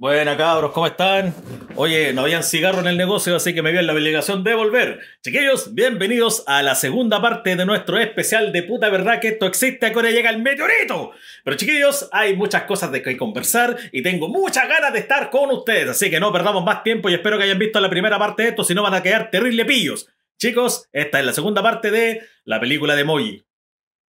Buenas cabros, ¿cómo están? Oye, no habían cigarro en el negocio, así que me vio en la obligación de volver. Chiquillos, bienvenidos a la segunda parte de nuestro especial de puta verdad que esto existe a Corea llega el meteorito. Pero chiquillos, hay muchas cosas de que conversar y tengo muchas ganas de estar con ustedes, así que no perdamos más tiempo y espero que hayan visto la primera parte de esto, si no van a quedar terrible pillos. Chicos, esta es la segunda parte de la película de Moji.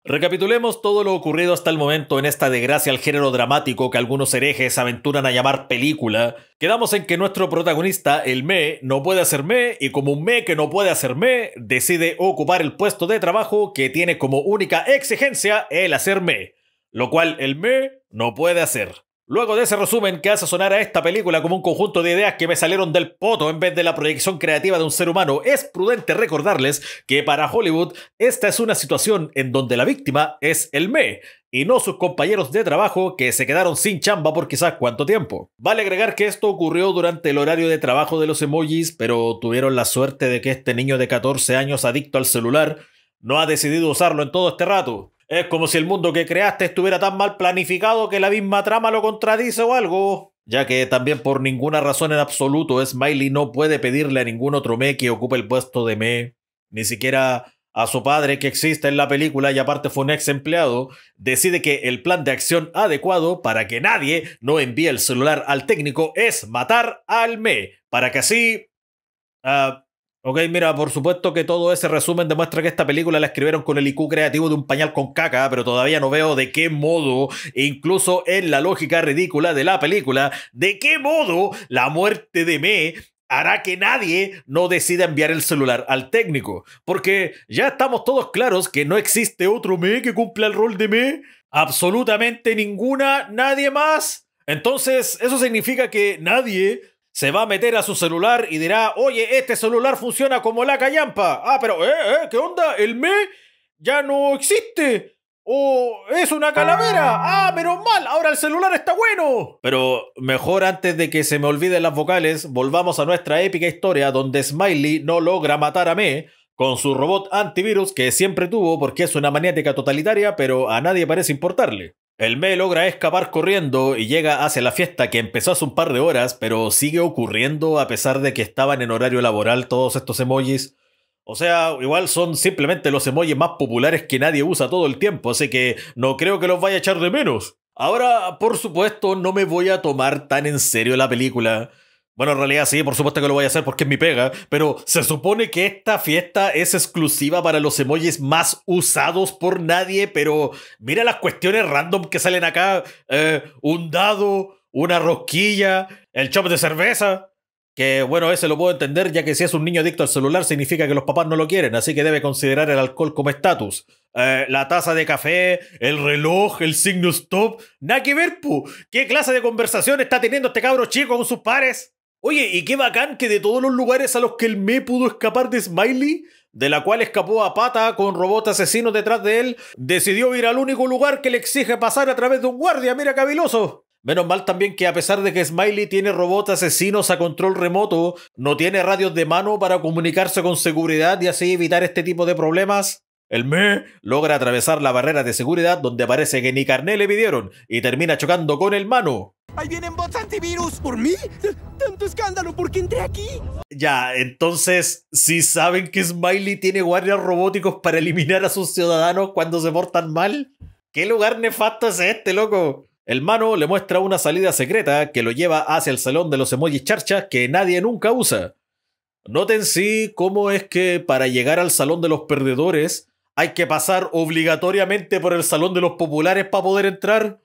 Recapitulemos todo lo ocurrido hasta el momento en esta desgracia al género dramático que algunos herejes aventuran a llamar película. Quedamos en que nuestro protagonista, el Me, no puede hacer Me y como un Me que no puede hacer Me, decide ocupar el puesto de trabajo que tiene como única exigencia el hacer Me, lo cual el Me no puede hacer. Luego de ese resumen que hace sonar a esta película como un conjunto de ideas que me salieron del poto en vez de la proyección creativa de un ser humano, es prudente recordarles que para Hollywood esta es una situación en donde la víctima es el me, y no sus compañeros de trabajo que se quedaron sin chamba por quizás cuánto tiempo. Vale agregar que esto ocurrió durante el horario de trabajo de los emojis, pero tuvieron la suerte de que este niño de 14 años adicto al celular no ha decidido usarlo en todo este rato. Es como si el mundo que creaste estuviera tan mal planificado que la misma trama lo contradice o algo. Ya que también por ninguna razón en absoluto Smiley no puede pedirle a ningún otro me que ocupe el puesto de me, ni siquiera a su padre que existe en la película y aparte fue un ex empleado, decide que el plan de acción adecuado para que nadie no envíe el celular al técnico es matar al me, para que así... Ah, Ok, mira, por supuesto que todo ese resumen demuestra que esta película la escribieron con el IQ creativo de un pañal con caca, pero todavía no veo de qué modo, incluso en la lógica ridícula de la película, de qué modo la muerte de Me hará que nadie no decida enviar el celular al técnico. Porque ya estamos todos claros que no existe otro Me que cumpla el rol de Me. Absolutamente ninguna, nadie más. Entonces, eso significa que nadie se va a meter a su celular y dirá, oye, este celular funciona como la callampa. Ah, pero, eh, eh, ¿qué onda? El me ya no existe. O es una calavera. Ah. ah, menos mal, ahora el celular está bueno. Pero mejor antes de que se me olviden las vocales, volvamos a nuestra épica historia donde Smiley no logra matar a Me con su robot antivirus que siempre tuvo porque es una maniática totalitaria, pero a nadie parece importarle. El me logra escapar corriendo y llega hacia la fiesta que empezó hace un par de horas, pero sigue ocurriendo a pesar de que estaban en horario laboral todos estos emojis. O sea, igual son simplemente los emojis más populares que nadie usa todo el tiempo, así que no creo que los vaya a echar de menos. Ahora, por supuesto, no me voy a tomar tan en serio la película. Bueno, en realidad sí, por supuesto que lo voy a hacer porque es mi pega, pero se supone que esta fiesta es exclusiva para los emojis más usados por nadie, pero mira las cuestiones random que salen acá. Eh, un dado, una rosquilla, el chop de cerveza. Que bueno, ese lo puedo entender ya que si es un niño adicto al celular significa que los papás no lo quieren, así que debe considerar el alcohol como estatus. Eh, la taza de café, el reloj, el signo stop. naki que ¿Qué clase de conversación está teniendo este cabro chico con sus pares? Oye, y qué bacán que de todos los lugares a los que el me pudo escapar de Smiley, de la cual escapó a pata con robot asesino detrás de él, decidió ir al único lugar que le exige pasar a través de un guardia, mira caviloso. Menos mal también que a pesar de que Smiley tiene robots asesinos a control remoto, no tiene radios de mano para comunicarse con seguridad y así evitar este tipo de problemas. El ME logra atravesar la barrera de seguridad donde parece que ni carné le pidieron y termina chocando con el mano. ¡Ahí vienen bots antivirus! ¿Por mí? ¡Tanto escándalo! ¿Por qué entré aquí? Ya, entonces, si saben que Smiley tiene guardias robóticos para eliminar a sus ciudadanos cuando se portan mal, ¿qué lugar nefasto es este, loco? El mano le muestra una salida secreta que lo lleva hacia el salón de los emojis charchas que nadie nunca usa. Noten sí cómo es que para llegar al salón de los perdedores hay que pasar obligatoriamente por el salón de los populares para poder entrar.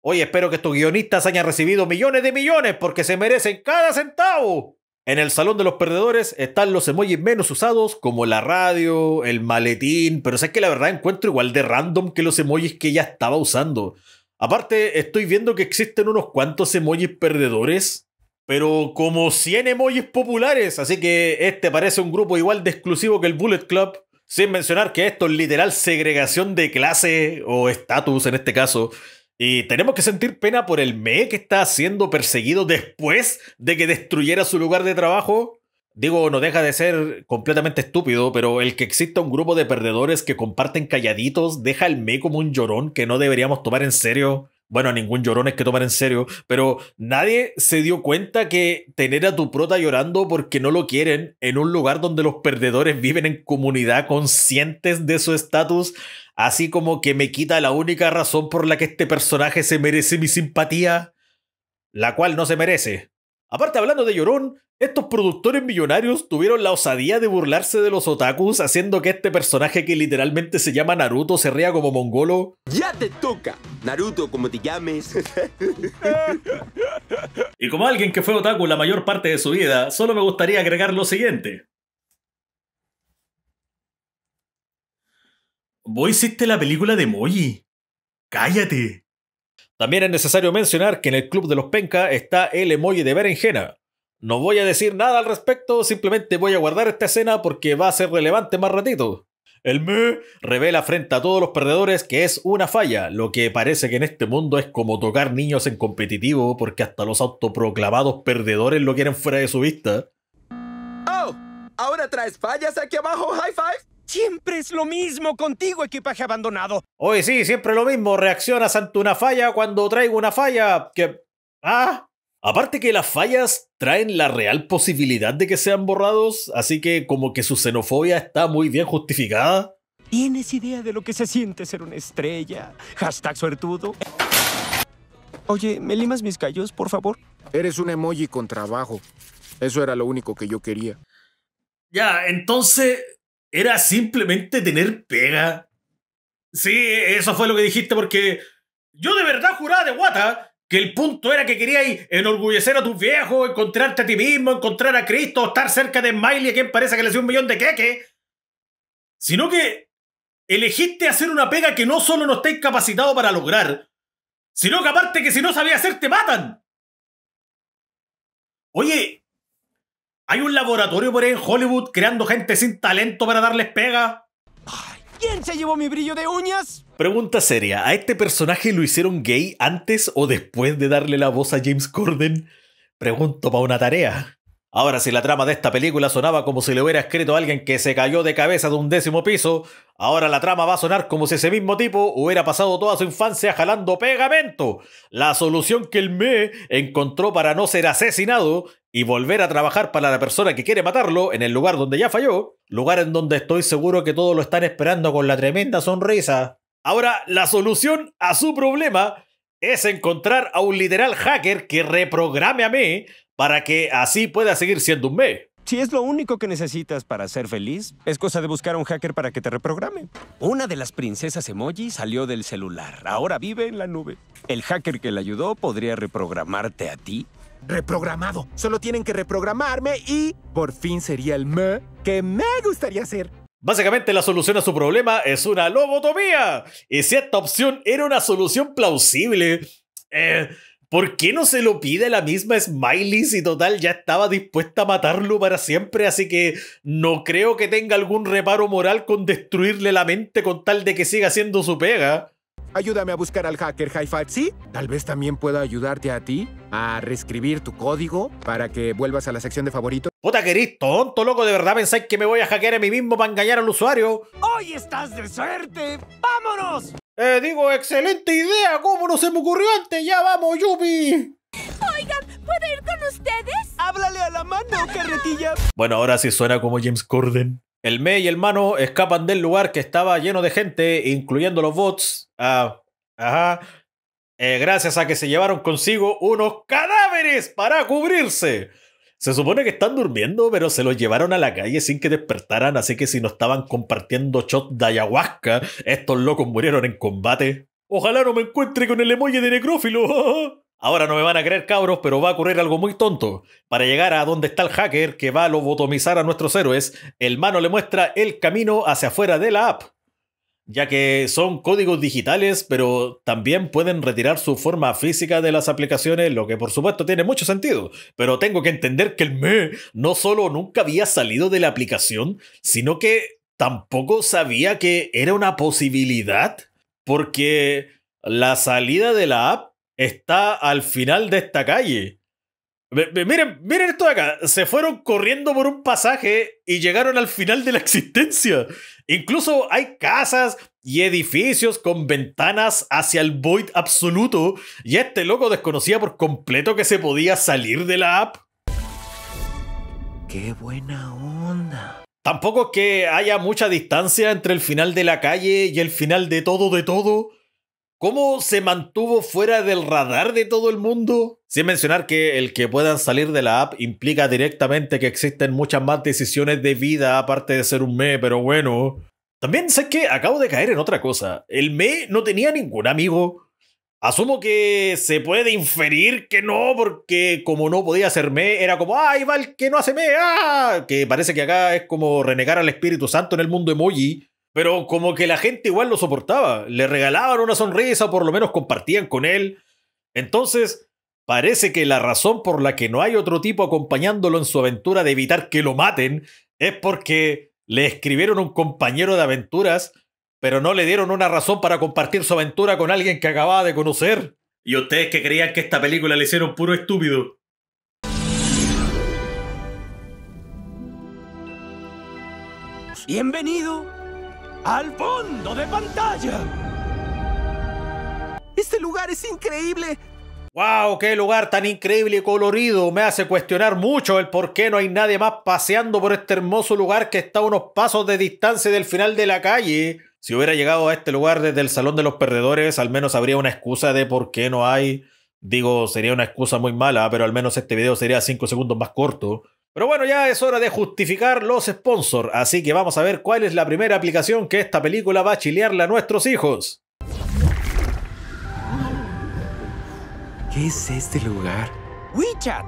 Hoy espero que estos guionistas hayan recibido millones de millones porque se merecen cada centavo. En el salón de los perdedores están los emojis menos usados, como la radio, el maletín, pero sé que la verdad encuentro igual de random que los emojis que ya estaba usando. Aparte, estoy viendo que existen unos cuantos emojis perdedores, pero como 100 emojis populares, así que este parece un grupo igual de exclusivo que el Bullet Club, sin mencionar que esto es literal segregación de clase o estatus en este caso. Y tenemos que sentir pena por el ME que está siendo perseguido después de que destruyera su lugar de trabajo. Digo, no deja de ser completamente estúpido, pero el que exista un grupo de perdedores que comparten calladitos deja al ME como un llorón que no deberíamos tomar en serio bueno, ningún llorón es que tomar en serio, pero nadie se dio cuenta que tener a tu prota llorando porque no lo quieren en un lugar donde los perdedores viven en comunidad conscientes de su estatus, así como que me quita la única razón por la que este personaje se merece mi simpatía, la cual no se merece. Aparte, hablando de llorón, estos productores millonarios tuvieron la osadía de burlarse de los otakus, haciendo que este personaje que literalmente se llama Naruto se ría como mongolo. ¡Ya te toca! Naruto, como te llames. y como alguien que fue otaku la mayor parte de su vida, solo me gustaría agregar lo siguiente. Vos hiciste la película de Moji. Cállate. También es necesario mencionar que en el club de los penca está el emoji de berenjena. No voy a decir nada al respecto, simplemente voy a guardar esta escena porque va a ser relevante más ratito. El me revela frente a todos los perdedores que es una falla, lo que parece que en este mundo es como tocar niños en competitivo porque hasta los autoproclamados perdedores lo quieren fuera de su vista. Oh, ahora traes fallas aquí abajo, high five. Siempre es lo mismo contigo, equipaje abandonado. Hoy sí, siempre lo mismo. Reaccionas ante una falla cuando traigo una falla. Que. ¡Ah! Aparte que las fallas traen la real posibilidad de que sean borrados, así que como que su xenofobia está muy bien justificada. ¿Tienes idea de lo que se siente ser una estrella? Hashtag suertudo. Oye, ¿me limas mis callos, por favor? Eres un emoji con trabajo. Eso era lo único que yo quería. Ya, entonces era simplemente tener pega. Sí, eso fue lo que dijiste porque yo de verdad juraba de guata que el punto era que querías enorgullecer a tus viejos, encontrarte a ti mismo, encontrar a Cristo, estar cerca de Miley, a quien parece que le hacía un millón de queques. Sino que elegiste hacer una pega que no solo no estáis capacitado para lograr, sino que aparte que si no sabías hacer te matan. Oye, ¿Hay un laboratorio por ahí en Hollywood creando gente sin talento para darles pega? ¿Quién se llevó mi brillo de uñas? Pregunta seria, ¿a este personaje lo hicieron gay antes o después de darle la voz a James Corden? Pregunto para una tarea. Ahora, si la trama de esta película sonaba como si le hubiera escrito a alguien que se cayó de cabeza de un décimo piso, ahora la trama va a sonar como si ese mismo tipo hubiera pasado toda su infancia jalando pegamento. La solución que el ME encontró para no ser asesinado y volver a trabajar para la persona que quiere matarlo en el lugar donde ya falló, lugar en donde estoy seguro que todos lo están esperando con la tremenda sonrisa. Ahora, la solución a su problema es encontrar a un literal hacker que reprograme a M.E para que así pueda seguir siendo un me Si es lo único que necesitas para ser feliz, es cosa de buscar a un hacker para que te reprograme. Una de las princesas emoji salió del celular. Ahora vive en la nube. El hacker que la ayudó podría reprogramarte a ti. Reprogramado. Solo tienen que reprogramarme y por fin sería el me que me gustaría ser. Básicamente la solución a su problema es una lobotomía. Y si esta opción era una solución plausible, eh, ¿Por qué no se lo pide la misma Smiley si total ya estaba dispuesta a matarlo para siempre? Así que no creo que tenga algún reparo moral con destruirle la mente con tal de que siga siendo su pega. Ayúdame a buscar al hacker High Five, ¿sí? Tal vez también pueda ayudarte a ti a reescribir tu código para que vuelvas a la sección de favoritos. Puta querís, tonto loco, ¿de verdad pensáis que me voy a hackear a mí mismo para engañar al usuario? ¡Hoy estás de suerte! ¡Vámonos! Eh, digo, excelente idea, ¿cómo no se me ocurrió antes? ¡Ya vamos, Yupi! Oigan, ¿puedo ir con ustedes? ¡Háblale a la mano, carretilla! Bueno, ahora sí suena como James Corden. El Me y el Mano escapan del lugar que estaba lleno de gente, incluyendo los bots. Ah, ajá. Eh, gracias a que se llevaron consigo unos cadáveres para cubrirse. Se supone que están durmiendo, pero se los llevaron a la calle sin que despertaran, así que si no estaban compartiendo shots de ayahuasca, estos locos murieron en combate. Ojalá no me encuentre con el emoji de necrófilo. Ahora no me van a creer, cabros, pero va a ocurrir algo muy tonto. Para llegar a donde está el hacker que va a lobotomizar a nuestros héroes, el mano le muestra el camino hacia afuera de la app ya que son códigos digitales, pero también pueden retirar su forma física de las aplicaciones, lo que por supuesto tiene mucho sentido. Pero tengo que entender que el ME no solo nunca había salido de la aplicación, sino que tampoco sabía que era una posibilidad, porque la salida de la app está al final de esta calle. Miren, miren esto de acá. Se fueron corriendo por un pasaje y llegaron al final de la existencia. Incluso hay casas y edificios con ventanas hacia el void absoluto y este loco desconocía por completo que se podía salir de la app. ¡Qué buena onda! Tampoco es que haya mucha distancia entre el final de la calle y el final de todo de todo. ¿Cómo se mantuvo fuera del radar de todo el mundo? Sin mencionar que el que puedan salir de la app implica directamente que existen muchas más decisiones de vida aparte de ser un me, pero bueno. También sé que acabo de caer en otra cosa. El me no tenía ningún amigo. Asumo que se puede inferir que no, porque como no podía ser me, era como, ¡ay, va que no hace me! ¡Ah! Que parece que acá es como renegar al Espíritu Santo en el mundo emoji. Pero como que la gente igual lo soportaba, le regalaban una sonrisa, o por lo menos compartían con él. Entonces, parece que la razón por la que no hay otro tipo acompañándolo en su aventura de evitar que lo maten es porque le escribieron un compañero de aventuras, pero no le dieron una razón para compartir su aventura con alguien que acababa de conocer. Y ustedes que creían que esta película le hicieron puro estúpido. Bienvenido al fondo de pantalla. Este lugar es increíble. ¡Wow! ¡Qué lugar tan increíble y colorido! Me hace cuestionar mucho el por qué no hay nadie más paseando por este hermoso lugar que está a unos pasos de distancia del final de la calle. Si hubiera llegado a este lugar desde el Salón de los Perdedores, al menos habría una excusa de por qué no hay. Digo, sería una excusa muy mala, pero al menos este video sería 5 segundos más corto. Pero bueno, ya es hora de justificar los sponsors, así que vamos a ver cuál es la primera aplicación que esta película va a chilearle a nuestros hijos. ¿Qué es este lugar? WeChat.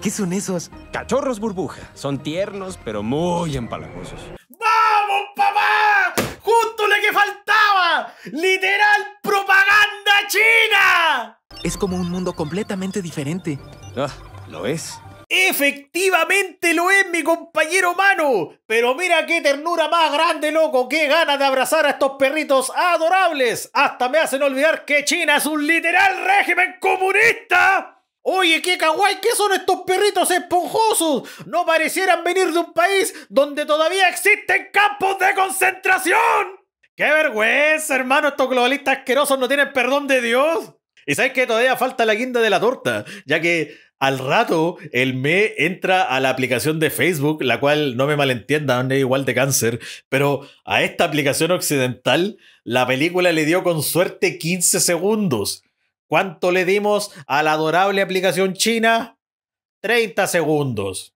¿Qué son esos? Cachorros burbuja. Son tiernos, pero muy empalagosos. ¡Vamos, papá! ¡Justo lo que faltaba! ¡Literal propaganda china! Es como un mundo completamente diferente. Ah, lo es. Efectivamente lo es, mi compañero mano. Pero mira qué ternura más grande, loco. Qué ganas de abrazar a estos perritos adorables. Hasta me hacen olvidar que China es un literal régimen comunista. Oye, qué kawaii ¿qué son estos perritos esponjosos. No parecieran venir de un país donde todavía existen campos de concentración. ¡Qué vergüenza, hermano! Estos globalistas asquerosos no tienen perdón de Dios. Y sabes que todavía falta la guinda de la torta, ya que al rato, el me entra a la aplicación de Facebook, la cual no me malentiendan, es igual de cáncer, pero a esta aplicación occidental, la película le dio con suerte 15 segundos. ¿Cuánto le dimos a la adorable aplicación china? 30 segundos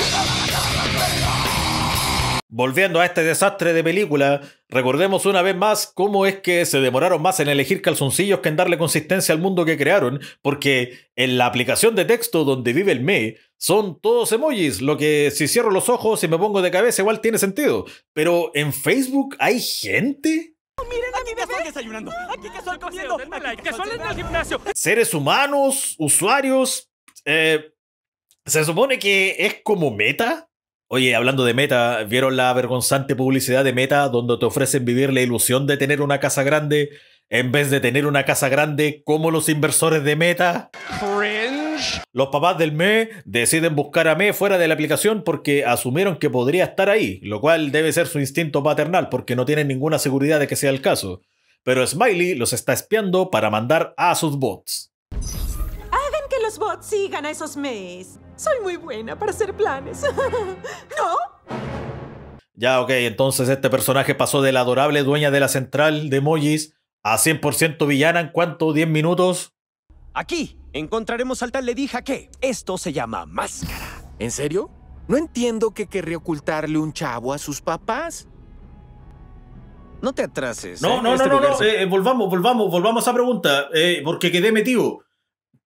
volviendo a este desastre de película, recordemos una vez más cómo es que se demoraron más en elegir calzoncillos que en darle consistencia al mundo que crearon, porque en la aplicación de texto donde vive el me son todos emojis, lo que si cierro los ojos y me pongo de cabeza igual tiene sentido. Pero en Facebook hay gente. Seres humanos, usuarios, eh, se supone que es como meta Oye, hablando de Meta, ¿vieron la vergonzante publicidad de Meta donde te ofrecen vivir la ilusión de tener una casa grande en vez de tener una casa grande como los inversores de Meta? Cringe. Los papás del ME deciden buscar a ME fuera de la aplicación porque asumieron que podría estar ahí, lo cual debe ser su instinto paternal porque no tienen ninguna seguridad de que sea el caso. Pero Smiley los está espiando para mandar a sus bots bots sigan a esos mes. Soy muy buena para hacer planes. ¿No? Ya, ok, entonces este personaje pasó de la adorable dueña de la central de emojis a 100% villana en cuánto, 10 minutos. Aquí encontraremos al tal le dije que Esto se llama máscara. ¿En serio? No entiendo que querría ocultarle un chavo a sus papás. No te atrases. No, ¿eh? no, no, este no, eh, eh, volvamos, volvamos, volvamos a pregunta, porque quedé metido.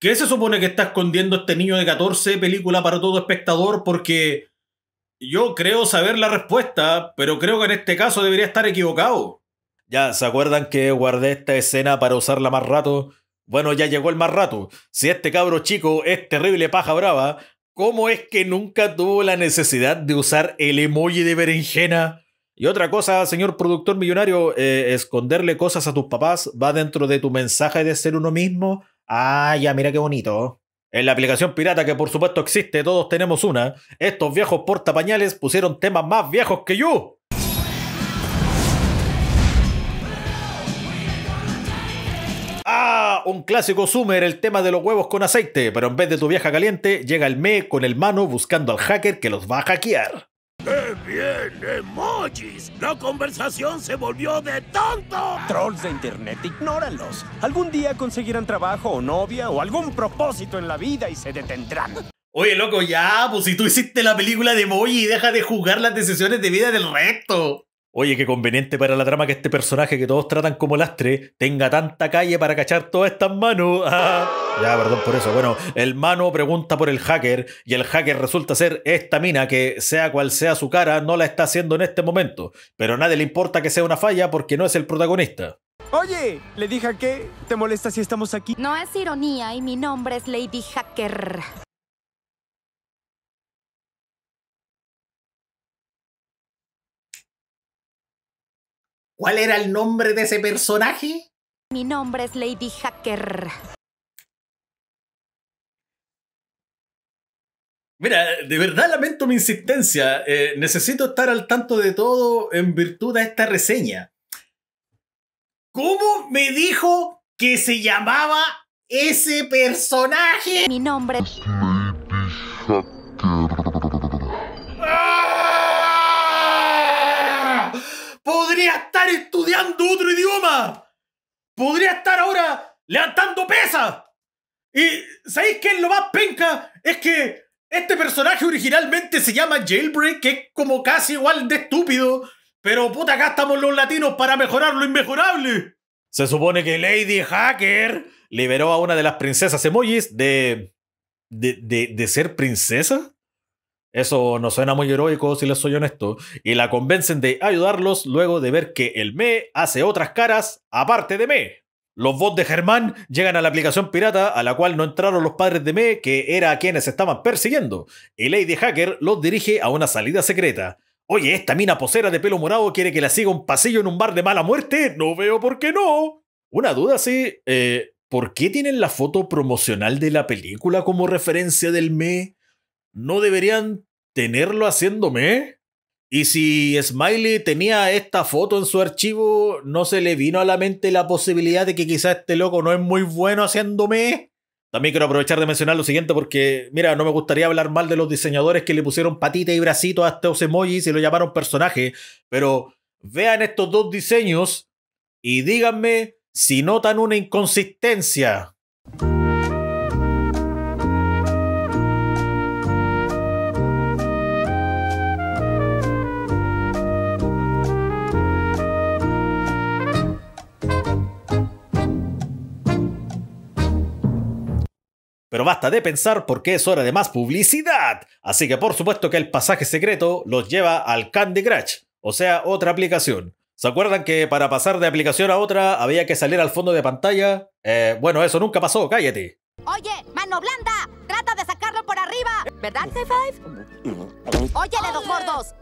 ¿Qué se supone que está escondiendo este niño de 14 película para todo espectador? Porque yo creo saber la respuesta, pero creo que en este caso debería estar equivocado. Ya, ¿se acuerdan que guardé esta escena para usarla más rato? Bueno, ya llegó el más rato. Si este cabro chico es terrible paja brava, ¿cómo es que nunca tuvo la necesidad de usar el emoji de berenjena? Y otra cosa, señor productor millonario, eh, esconderle cosas a tus papás va dentro de tu mensaje de ser uno mismo. Ah, ya, mira qué bonito. En la aplicación pirata que por supuesto existe, todos tenemos una, estos viejos portapañales pusieron temas más viejos que yo. Ah, un clásico Summer, el tema de los huevos con aceite, pero en vez de tu vieja caliente, llega el me con el mano buscando al hacker que los va a hackear. ¡Qué bien, ¡No conversación se volvió de tonto. Trolls de internet, ignóralos. Algún día conseguirán trabajo o novia o algún propósito en la vida y se detendrán. Oye, loco, ya, pues si tú hiciste la película de Moji, deja de jugar las decisiones de vida del recto. Oye, qué conveniente para la trama que este personaje que todos tratan como lastre tenga tanta calle para cachar todas estas manos. Ah. ya, perdón por eso. Bueno, el mano pregunta por el hacker y el hacker resulta ser esta mina que, sea cual sea su cara, no la está haciendo en este momento. Pero a nadie le importa que sea una falla porque no es el protagonista. Oye, le dije que ¿Te molesta si estamos aquí? No es ironía y mi nombre es Lady Hacker. ¿Cuál era el nombre de ese personaje? Mi nombre es Lady Hacker. Mira, de verdad lamento mi insistencia. Eh, necesito estar al tanto de todo en virtud de esta reseña. ¿Cómo me dijo que se llamaba ese personaje? Mi nombre es Lady Hacker. estar estudiando otro idioma. Podría estar ahora levantando pesas. Y ¿sabéis qué es lo más penca? Es que este personaje originalmente se llama Jailbreak, que es como casi igual de estúpido. Pero puta, acá estamos los latinos para mejorar lo inmejorable. Se supone que Lady Hacker liberó a una de las princesas emojis de, de, de ser princesa. Eso no suena muy heroico, si les soy honesto, y la convencen de ayudarlos luego de ver que el Me hace otras caras aparte de Me. Los bots de Germán llegan a la aplicación pirata a la cual no entraron los padres de Me, que era a quienes estaban persiguiendo, y Lady Hacker los dirige a una salida secreta. Oye, esta mina posera de pelo morado quiere que la siga un pasillo en un bar de mala muerte. No veo por qué no. Una duda sí, eh, ¿por qué tienen la foto promocional de la película como referencia del Me? ¿no deberían tenerlo haciéndome? ¿eh? Y si Smiley tenía esta foto en su archivo, ¿no se le vino a la mente la posibilidad de que quizás este loco no es muy bueno haciéndome? También quiero aprovechar de mencionar lo siguiente porque, mira, no me gustaría hablar mal de los diseñadores que le pusieron patita y bracito a estos emojis y lo llamaron personaje, pero vean estos dos diseños y díganme si notan una inconsistencia. Pero basta de pensar porque es hora de más publicidad. Así que por supuesto que el pasaje secreto los lleva al Candy Crush, o sea, otra aplicación. ¿Se acuerdan que para pasar de aplicación a otra había que salir al fondo de pantalla? Eh, bueno, eso nunca pasó, cállate. Oye, mano blanda, trata de sacarlo por arriba. ¿Verdad, High Five? Oye, dos gordos,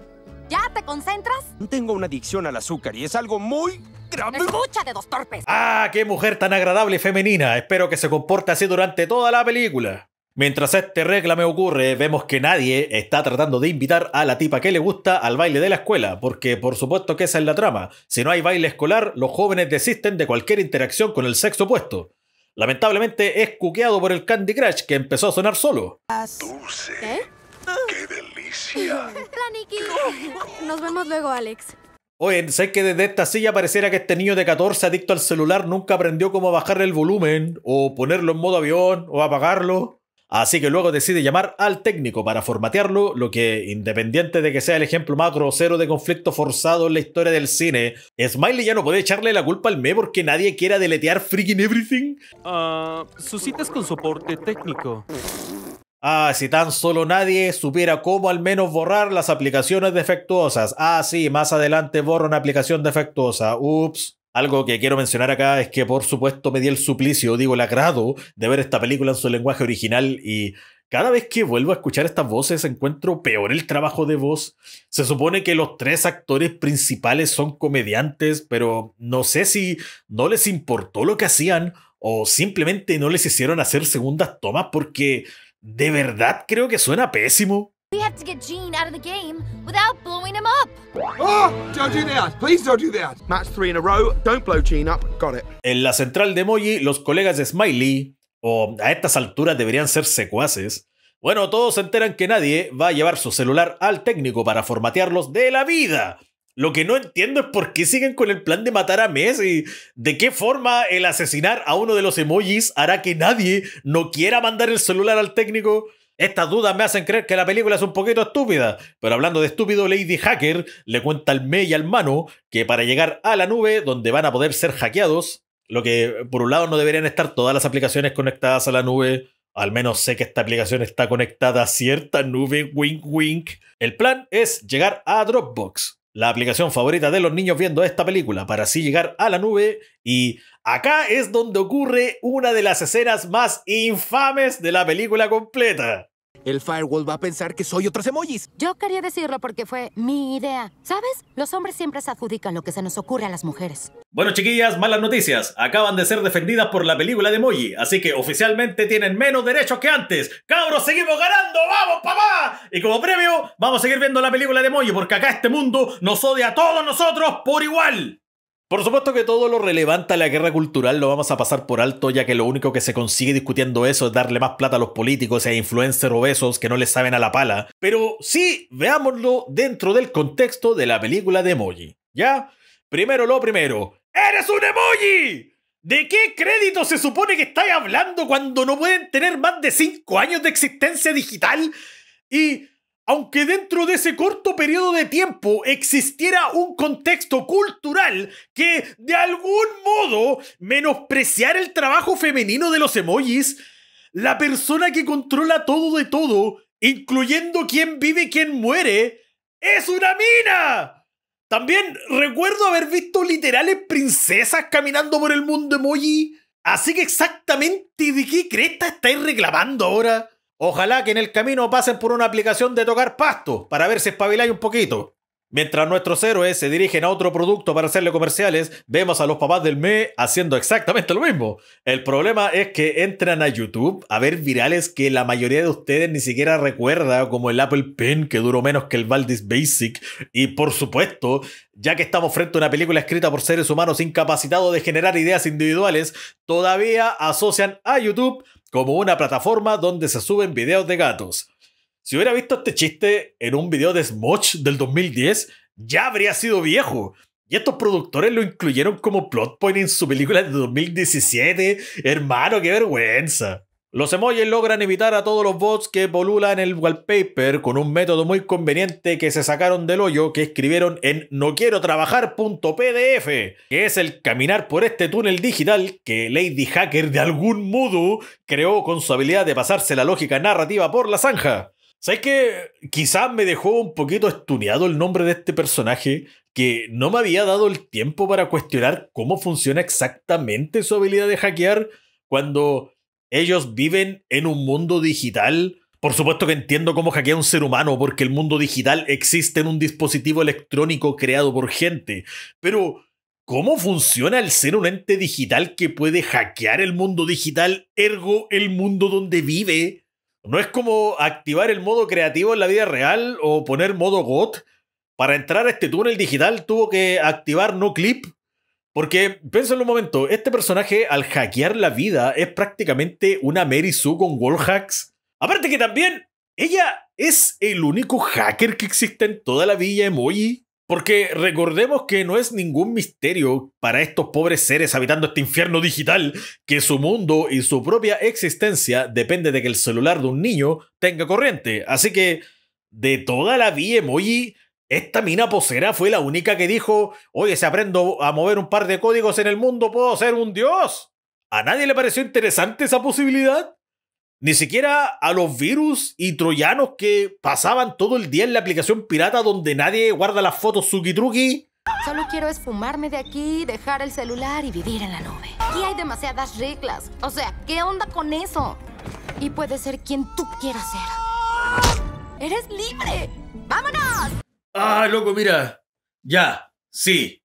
¿Ya te concentras? Tengo una adicción al azúcar y es algo muy grave. ¡Escucha de dos torpes! ¡Ah, qué mujer tan agradable y femenina! Espero que se comporte así durante toda la película. Mientras este regla me ocurre, vemos que nadie está tratando de invitar a la tipa que le gusta al baile de la escuela, porque por supuesto que esa es la trama. Si no hay baile escolar, los jóvenes desisten de cualquier interacción con el sexo opuesto. Lamentablemente es cuqueado por el Candy Crush que empezó a sonar solo. Nos vemos luego, Alex. Oye, sé que desde esta silla pareciera que este niño de 14 adicto al celular nunca aprendió cómo bajar el volumen, o ponerlo en modo avión, o apagarlo. Así que luego decide llamar al técnico para formatearlo, lo que, independiente de que sea el ejemplo más grosero de conflicto forzado en la historia del cine, Smiley ya no puede echarle la culpa al me porque nadie quiera deletear freaking everything. Ah, su sus citas con soporte técnico. Ah, si tan solo nadie supiera cómo al menos borrar las aplicaciones defectuosas. Ah, sí, más adelante borro una aplicación defectuosa. Ups. Algo que quiero mencionar acá es que por supuesto me di el suplicio, digo el agrado, de ver esta película en su lenguaje original y cada vez que vuelvo a escuchar estas voces encuentro peor el trabajo de voz. Se supone que los tres actores principales son comediantes, pero no sé si no les importó lo que hacían o simplemente no les hicieron hacer segundas tomas porque de verdad creo que suena pésimo. We have to get out of the game without blowing him up. Oh, Please don't do that. Match three in a row. Don't blow Gene up. Got it. En la central de Emoji, los colegas de Smiley, o a estas alturas deberían ser secuaces, bueno, todos se enteran que nadie va a llevar su celular al técnico para formatearlos de la vida. Lo que no entiendo es por qué siguen con el plan de matar a Messi. ¿De qué forma el asesinar a uno de los emojis hará que nadie no quiera mandar el celular al técnico? Estas dudas me hacen creer que la película es un poquito estúpida, pero hablando de estúpido, Lady Hacker le cuenta al me y al mano que para llegar a la nube, donde van a poder ser hackeados, lo que por un lado no deberían estar todas las aplicaciones conectadas a la nube, al menos sé que esta aplicación está conectada a cierta nube, wink wink. El plan es llegar a Dropbox, la aplicación favorita de los niños viendo esta película, para así llegar a la nube. Y acá es donde ocurre una de las escenas más infames de la película completa. El firewall va a pensar que soy otro emojis. Yo quería decirlo porque fue mi idea. ¿Sabes? Los hombres siempre se adjudican lo que se nos ocurre a las mujeres. Bueno, chiquillas, malas noticias. Acaban de ser defendidas por la película de emoji, así que oficialmente tienen menos derechos que antes. ¡Cabros, seguimos ganando! ¡Vamos, papá! Y como premio, vamos a seguir viendo la película de emoji porque acá este mundo nos odia a todos nosotros por igual. Por supuesto que todo lo relevante a la guerra cultural lo vamos a pasar por alto, ya que lo único que se consigue discutiendo eso es darle más plata a los políticos e a influencers obesos que no les saben a la pala. Pero sí, veámoslo dentro del contexto de la película de Emoji. ¿Ya? Primero lo primero. ¡Eres un emoji! ¿De qué crédito se supone que estáis hablando cuando no pueden tener más de 5 años de existencia digital? Y aunque dentro de ese corto periodo de tiempo existiera un contexto cultural que de algún modo menospreciara el trabajo femenino de los emojis, la persona que controla todo de todo, incluyendo quién vive y quién muere, es una mina. También recuerdo haber visto literales princesas caminando por el mundo emoji. Así que exactamente de qué creta estáis reclamando ahora. Ojalá que en el camino pasen por una aplicación de tocar pasto para ver si espabiláis un poquito. Mientras nuestros héroes se dirigen a otro producto para hacerle comerciales, vemos a los papás del ME haciendo exactamente lo mismo. El problema es que entran a YouTube a ver virales que la mayoría de ustedes ni siquiera recuerda, como el Apple Pen que duró menos que el Valdis Basic. Y por supuesto, ya que estamos frente a una película escrita por seres humanos incapacitados de generar ideas individuales, todavía asocian a YouTube como una plataforma donde se suben videos de gatos. Si hubiera visto este chiste en un video de Smosh del 2010, ya habría sido viejo. Y estos productores lo incluyeron como plot point en su película de 2017. Hermano, qué vergüenza. Los emojis logran evitar a todos los bots que en el wallpaper con un método muy conveniente que se sacaron del hoyo que escribieron en no quiero trabajar.pdf, que es el caminar por este túnel digital que Lady Hacker de algún modo creó con su habilidad de pasarse la lógica narrativa por la zanja. ¿Sabes que quizás me dejó un poquito estuneado el nombre de este personaje? Que no me había dado el tiempo para cuestionar cómo funciona exactamente su habilidad de hackear cuando ellos viven en un mundo digital. Por supuesto que entiendo cómo hackea un ser humano, porque el mundo digital existe en un dispositivo electrónico creado por gente. Pero, ¿cómo funciona el ser un ente digital que puede hackear el mundo digital, ergo el mundo donde vive? No es como activar el modo creativo en la vida real o poner modo God? Para entrar a este túnel digital tuvo que activar no clip porque, en un momento, este personaje al hackear la vida es prácticamente una Mary Sue con hacks. Aparte que también, ella es el único hacker que existe en toda la villa emoji. Porque recordemos que no es ningún misterio para estos pobres seres habitando este infierno digital que su mundo y su propia existencia depende de que el celular de un niño tenga corriente. Así que de toda la villa emoji, esta mina posera fue la única que dijo, oye, si aprendo a mover un par de códigos en el mundo, puedo ser un dios. ¿A nadie le pareció interesante esa posibilidad? Ni siquiera a los virus y troyanos que pasaban todo el día en la aplicación pirata donde nadie guarda las fotos suki truki Solo quiero esfumarme de aquí, dejar el celular y vivir en la nube. Aquí hay demasiadas reglas. O sea, ¿qué onda con eso? Y puedes ser quien tú quieras ser. ¡Eres libre! ¡Vámonos! Ah, loco, mira. Ya, sí.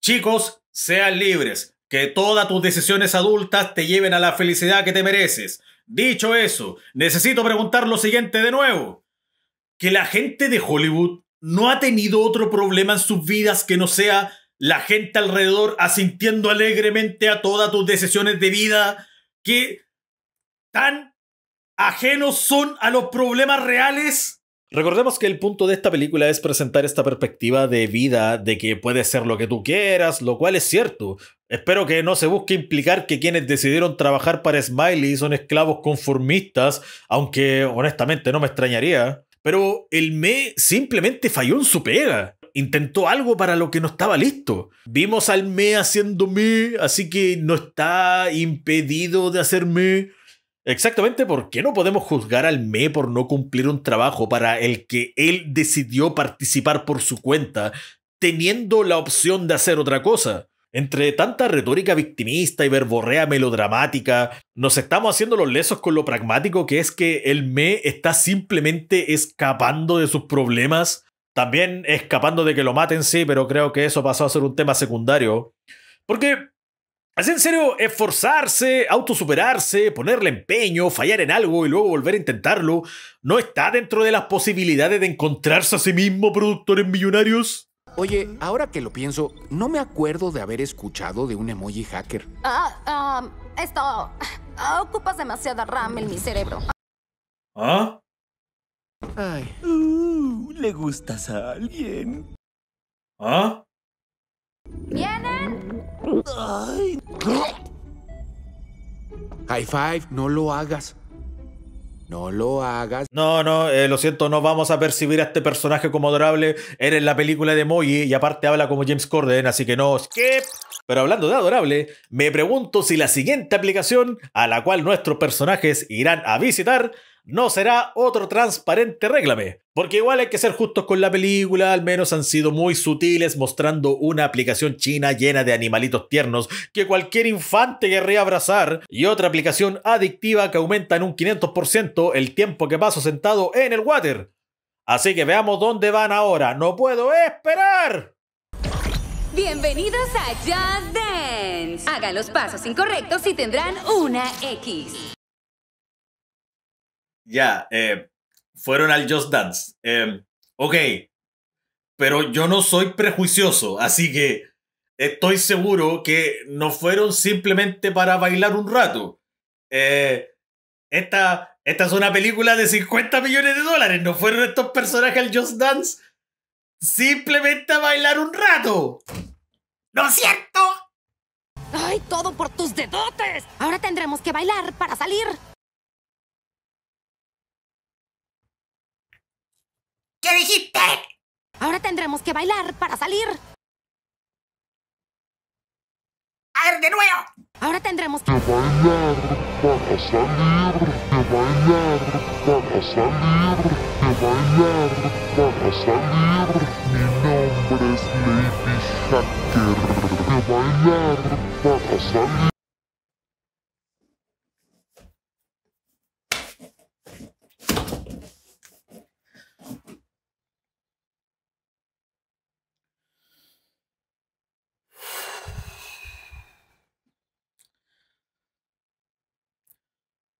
Chicos, sean libres. Que todas tus decisiones adultas te lleven a la felicidad que te mereces. Dicho eso, necesito preguntar lo siguiente de nuevo. ¿Que la gente de Hollywood no ha tenido otro problema en sus vidas que no sea la gente alrededor asintiendo alegremente a todas tus decisiones de vida? ¿Que tan ajenos son a los problemas reales? Recordemos que el punto de esta película es presentar esta perspectiva de vida, de que puedes ser lo que tú quieras, lo cual es cierto. Espero que no se busque implicar que quienes decidieron trabajar para Smiley son esclavos conformistas, aunque honestamente no me extrañaría. Pero el me simplemente falló en su pega. Intentó algo para lo que no estaba listo. Vimos al me haciendo me, así que no está impedido de hacer me. Exactamente, ¿por qué no podemos juzgar al ME por no cumplir un trabajo para el que él decidió participar por su cuenta, teniendo la opción de hacer otra cosa. Entre tanta retórica victimista y verborrea melodramática, nos estamos haciendo los lesos con lo pragmático que es que el ME está simplemente escapando de sus problemas, también escapando de que lo maten, sí, pero creo que eso pasó a ser un tema secundario. Porque ¿Es en serio, esforzarse, autosuperarse, ponerle empeño, fallar en algo y luego volver a intentarlo, ¿no está dentro de las posibilidades de encontrarse a sí mismo productores millonarios? Oye, ahora que lo pienso, no me acuerdo de haber escuchado de un emoji hacker. Ah, ah esto... Ah, ocupas demasiada RAM en mi cerebro. ¿Ah? Ay. Uh, ¿Le gustas a alguien? ¿Ah? ¿Vienen? Ay. High five, no lo hagas. No lo hagas. No, no, eh, lo siento, no vamos a percibir a este personaje como adorable. Eres la película de Moji y aparte habla como James Corden, así que no, skip. Pero hablando de adorable, me pregunto si la siguiente aplicación a la cual nuestros personajes irán a visitar no será otro transparente reglame Porque igual hay que ser justos con la película, al menos han sido muy sutiles mostrando una aplicación china llena de animalitos tiernos que cualquier infante querría abrazar y otra aplicación adictiva que aumenta en un 500% el tiempo que paso sentado en el water. Así que veamos dónde van ahora, no puedo esperar. Bienvenidos a Just Dance. Hagan los pasos incorrectos y tendrán una X. Ya, eh, fueron al Just Dance. Eh, ok, pero yo no soy prejuicioso, así que estoy seguro que no fueron simplemente para bailar un rato. Eh, esta, esta es una película de 50 millones de dólares, no fueron estos personajes al Just Dance simplemente a bailar un rato. ¿No es cierto? ¡Ay, todo por tus dedotes! Ahora tendremos que bailar para salir. ¿Qué dijiste? Ahora tendremos que bailar para salir. A ver, de nuevo. Ahora tendremos que bailar para salir, de bailar para salir, de bailar para salir. Mi nombre es Lady Hacker. De bailar para salir.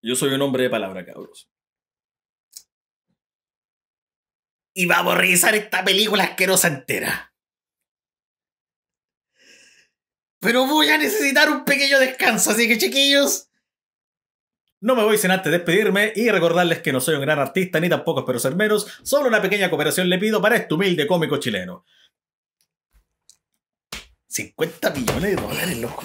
Yo soy un hombre de palabra, cabros. Y vamos a revisar esta película asquerosa entera. Pero voy a necesitar un pequeño descanso, así que chiquillos. No me voy sin antes despedirme y recordarles que no soy un gran artista ni tampoco espero ser menos, solo una pequeña cooperación le pido para este humilde cómico chileno. 50 millones de dólares, loco.